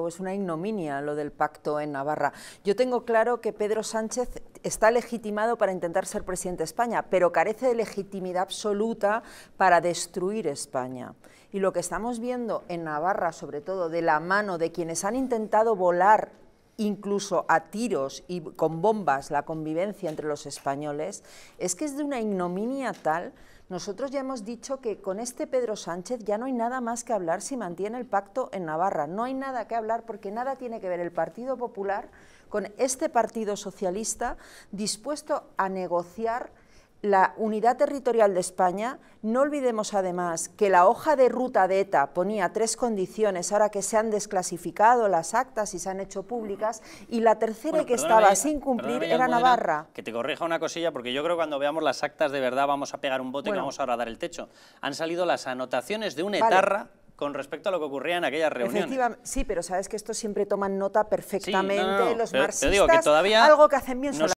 Es una ignominia lo del pacto en Navarra. Yo tengo claro que Pedro Sánchez está legitimado para intentar ser presidente de España, pero carece de legitimidad absoluta para destruir España. Y lo que estamos viendo en Navarra, sobre todo de la mano de quienes han intentado volar incluso a tiros y con bombas la convivencia entre los españoles, es que es de una ignominia tal. Nosotros ya hemos dicho que con este Pedro Sánchez ya no hay nada más que hablar si mantiene el pacto en Navarra. No hay nada que hablar porque nada tiene que ver el Partido Popular con este Partido Socialista dispuesto a negociar la unidad territorial de España, no olvidemos además que la hoja de ruta de ETA ponía tres condiciones, ahora que se han desclasificado las actas y se han hecho públicas, y la tercera que estaba sin cumplir era Navarra. Que te corrija una cosilla, porque yo creo que cuando veamos las actas de verdad vamos a pegar un bote y que vamos a dar el techo. Han salido las anotaciones de una etarra con respecto a lo que ocurría en aquella reunión. sí, pero sabes que esto siempre toman nota perfectamente los marxistas, te digo que todavía algo que hacen bien